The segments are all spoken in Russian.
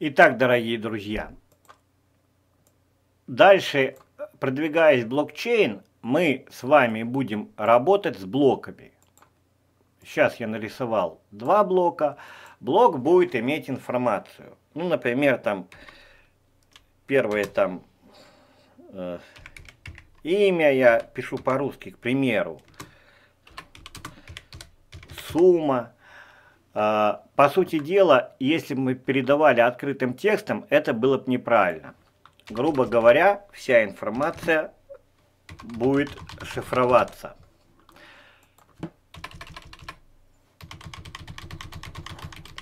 Итак, дорогие друзья, дальше, продвигаясь блокчейн, мы с вами будем работать с блоками. Сейчас я нарисовал два блока. Блок будет иметь информацию. Ну, например, там первое там э, имя я пишу по-русски, к примеру. Сумма. А, по сути дела, если мы передавали открытым текстом, это было бы неправильно. Грубо говоря, вся информация будет шифроваться.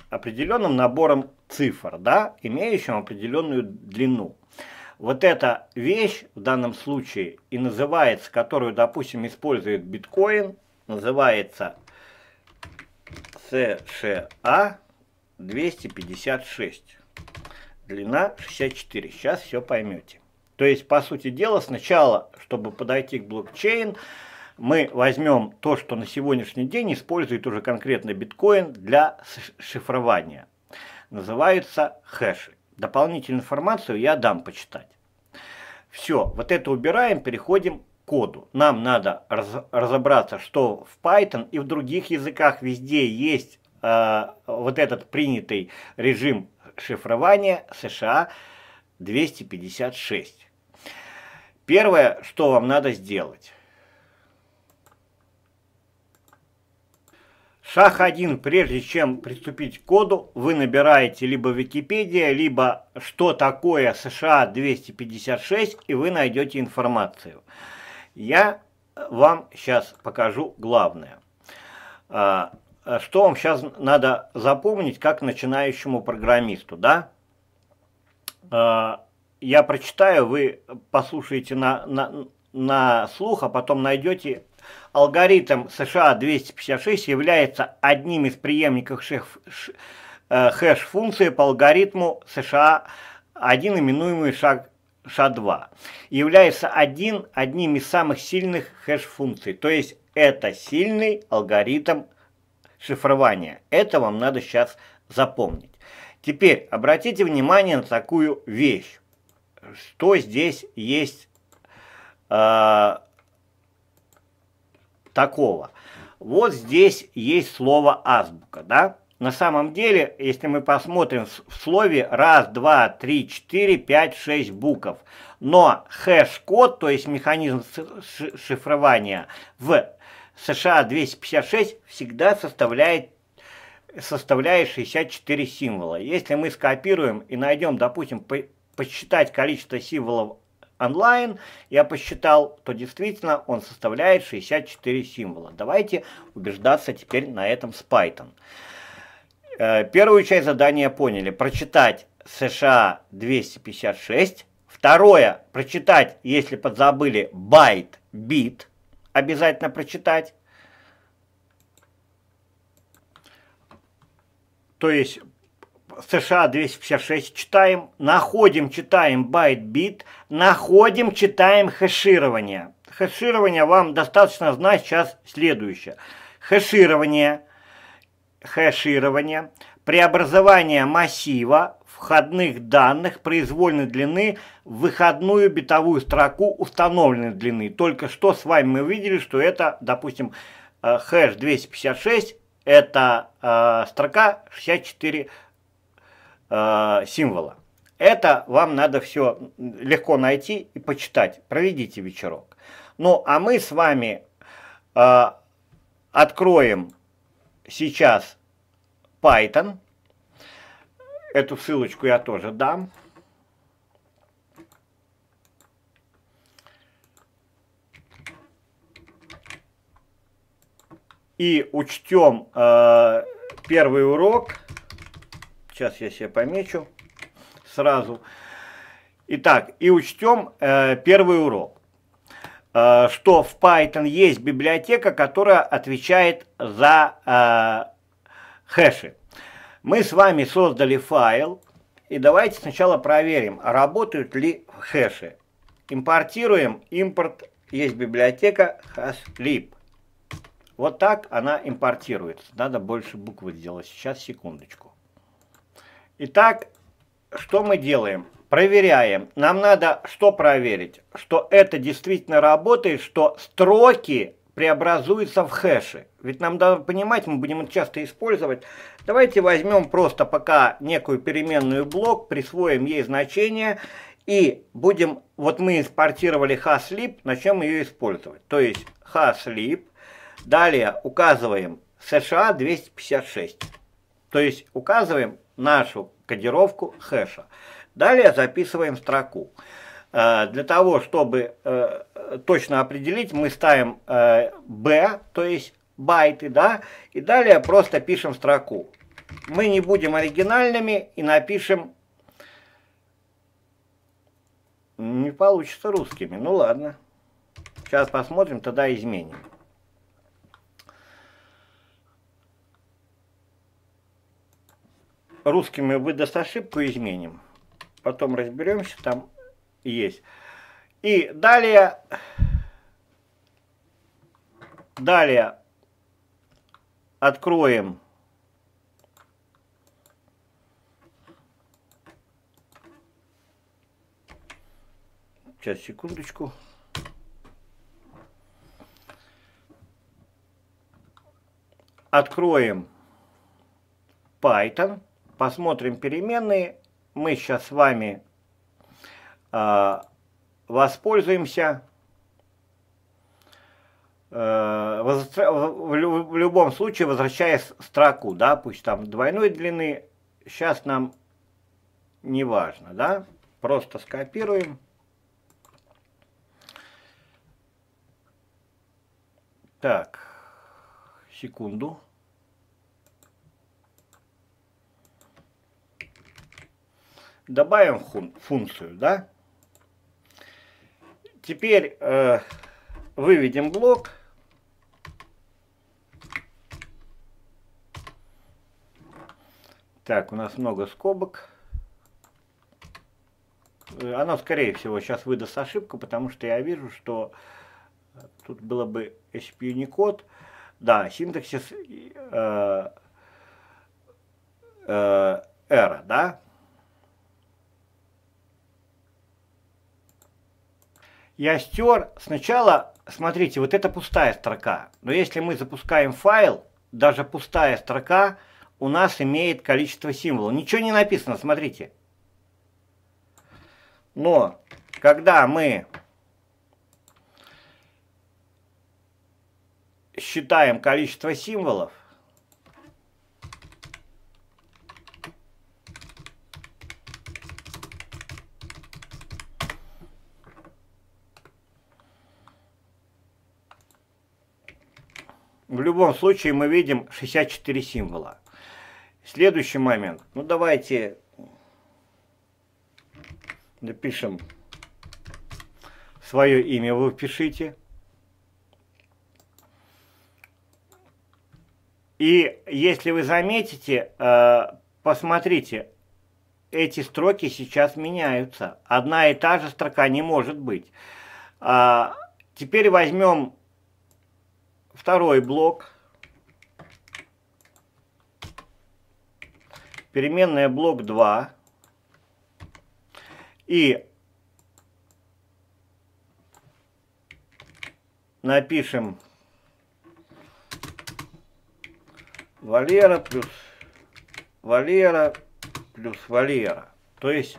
определенным набором цифр, да, имеющим определенную длину. Вот эта вещь в данном случае и называется, которую, допустим, использует биткоин, называется США 256. Длина 64. Сейчас все поймете. То есть, по сути дела, сначала, чтобы подойти к блокчейн, мы возьмем то, что на сегодняшний день использует уже конкретно биткоин для шифрования. Называется хэши. Дополнительную информацию я дам почитать. Все, вот это убираем, переходим коду. Нам надо раз, разобраться, что в Python и в других языках везде есть э, вот этот принятый режим шифрования США 256. Первое, что вам надо сделать. Шаг 1. Прежде чем приступить к коду, вы набираете либо Википедия, либо что такое США 256, и вы найдете информацию. Я вам сейчас покажу главное. А, а что вам сейчас надо запомнить, как начинающему программисту, да? А, я прочитаю, вы послушаете на, на, на слух, а потом найдете алгоритм США-256 является одним из преемников э, хэш-функции по алгоритму США-1, именуемый шаг SHA-2 является один, одним из самых сильных хэш-функций, то есть это сильный алгоритм шифрования. Это вам надо сейчас запомнить. Теперь обратите внимание на такую вещь. Что здесь есть э, такого? Вот здесь есть слово азбука, да? На самом деле, если мы посмотрим в слове раз, два, три, четыре, пять, шесть букв, но хэш-код, то есть механизм шифрования в США 256 всегда составляет составляет 64 символа. Если мы скопируем и найдем, допустим, посчитать количество символов онлайн, я посчитал, то действительно он составляет 64 символа. Давайте убеждаться теперь на этом с Python. Э, первую часть задания поняли. Прочитать США 256. Второе, прочитать, если подзабыли, байт, бит. Обязательно прочитать. То есть США 256 читаем, находим, читаем байт-бит, находим, читаем хэширование. Хэширование вам достаточно знать сейчас следующее. Хэширование – хэширования, преобразования массива входных данных произвольной длины в выходную битовую строку установленной длины. Только что с вами мы видели, что это, допустим, э, хэш 256, это э, строка 64 э, символа. Это вам надо все легко найти и почитать. Проведите вечерок. Ну, а мы с вами э, откроем сейчас Python. Эту ссылочку я тоже дам. И учтем э, первый урок. Сейчас я себе помечу сразу. Итак, и учтем э, первый урок. Э, что в Python есть библиотека, которая отвечает за э, хэши. Мы с вами создали файл, и давайте сначала проверим, работают ли хэши. Импортируем импорт, есть библиотека hashlib. Вот так она импортируется. Надо больше буквы сделать. Сейчас, секундочку. Итак, что мы делаем? Проверяем. Нам надо что проверить? Что это действительно работает, что строки преобразуются в хэши. Ведь нам надо понимать, мы будем это часто использовать. Давайте возьмем просто пока некую переменную блок, присвоим ей значение и будем, вот мы импортировали haslib, начнем ее использовать. То есть haslib, далее указываем США 256. То есть указываем нашу кодировку хэша. Далее записываем строку. Э, для того, чтобы э, точно определить, мы ставим B, э, то есть байты, да, и далее просто пишем строку. Мы не будем оригинальными и напишем... Не получится русскими, ну ладно. Сейчас посмотрим, тогда изменим. Русскими выдаст ошибку, изменим потом разберемся, там есть. И далее, далее откроем Сейчас, секундочку. Откроем Python, посмотрим переменные мы сейчас с вами э, воспользуемся. А, в любом случае, возвращаясь строку, да, пусть там двойной длины, сейчас нам не важно, да, просто скопируем. Так, секунду. Добавим функцию, да? Теперь э, выведем блок. Так, у нас много скобок. Э, оно, скорее всего, сейчас выдаст ошибку, потому что я вижу, что тут было бы HP Unicode. Да, синтаксис э, э, R, да? я стер. Сначала, смотрите, вот это пустая строка. Но если мы запускаем файл, даже пустая строка у нас имеет количество символов. Ничего не написано, смотрите. Но когда мы считаем количество символов, любом случае мы видим 64 символа. Следующий момент. Ну давайте напишем свое имя, вы пишите. И если вы заметите, э, посмотрите, эти строки сейчас меняются. Одна и та же строка не может быть. А, теперь возьмем Второй блок. Переменная блок 2. И напишем Валера плюс Валера плюс Валера. То есть,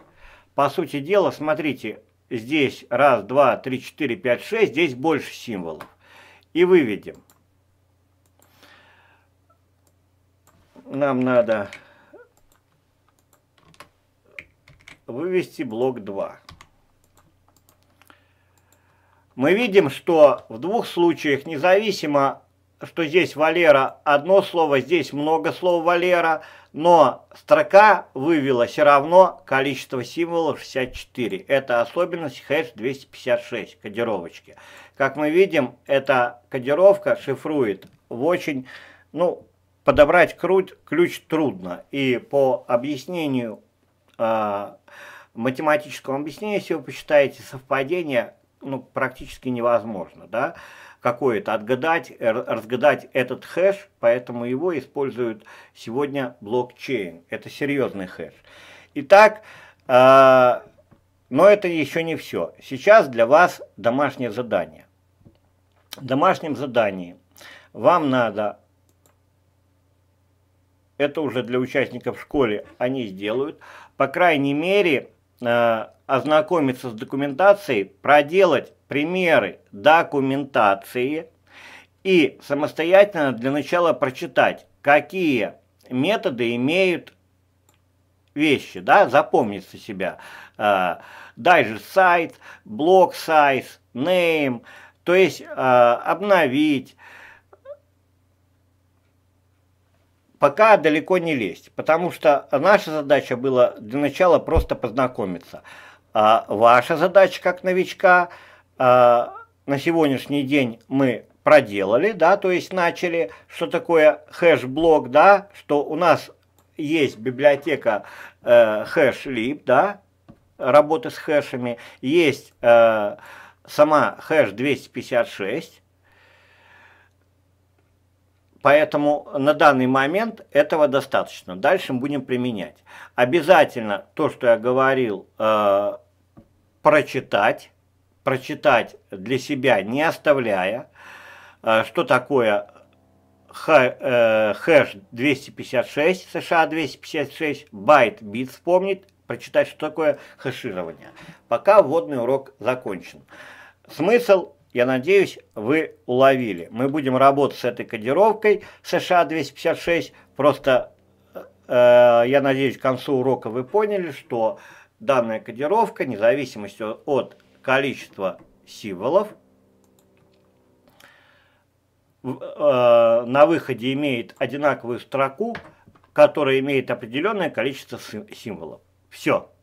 по сути дела, смотрите, здесь раз, два, три, четыре, пять, шесть, здесь больше символов и выведем. Нам надо вывести блок 2. Мы видим, что в двух случаях, независимо что здесь Валера одно слово, здесь много слов Валера, но строка вывела все равно количество символов 64. Это особенность хэш-256 кодировочки. Как мы видим, эта кодировка шифрует в очень, ну, подобрать круть, ключ трудно. И по объяснению, э, математическому объяснению, если вы посчитаете совпадение, ну, практически невозможно, да какое-то, отгадать, разгадать этот хэш, поэтому его используют сегодня блокчейн. Это серьезный хэш. Итак, э, но это еще не все. Сейчас для вас домашнее задание. В домашнем задании вам надо это уже для участников в школе они сделают, по крайней мере, э, ознакомиться с документацией, проделать примеры документации и самостоятельно для начала прочитать, какие методы имеют вещи, да, запомнить запомнится себя. А, Дальше сайт, блок сайт, name, то есть а, обновить, пока далеко не лезть, потому что наша задача была для начала просто познакомиться. А ваша задача как новичка – а, на сегодняшний день мы проделали, да, то есть начали, что такое хэш-блок, да, что у нас есть библиотека э, хэш лип да, работы с хэшами, есть э, сама хэш 256, Поэтому на данный момент этого достаточно. Дальше мы будем применять. Обязательно то, что я говорил, э, прочитать прочитать для себя, не оставляя, э, что такое э, хэш 256, США 256, байт бит вспомнить, прочитать, что такое хэширование. Пока вводный урок закончен. Смысл, я надеюсь, вы уловили. Мы будем работать с этой кодировкой США 256. Просто, э, э, я надеюсь, к концу урока вы поняли, что данная кодировка, независимостью от количество символов э, на выходе имеет одинаковую строку, которая имеет определенное количество символов. Все.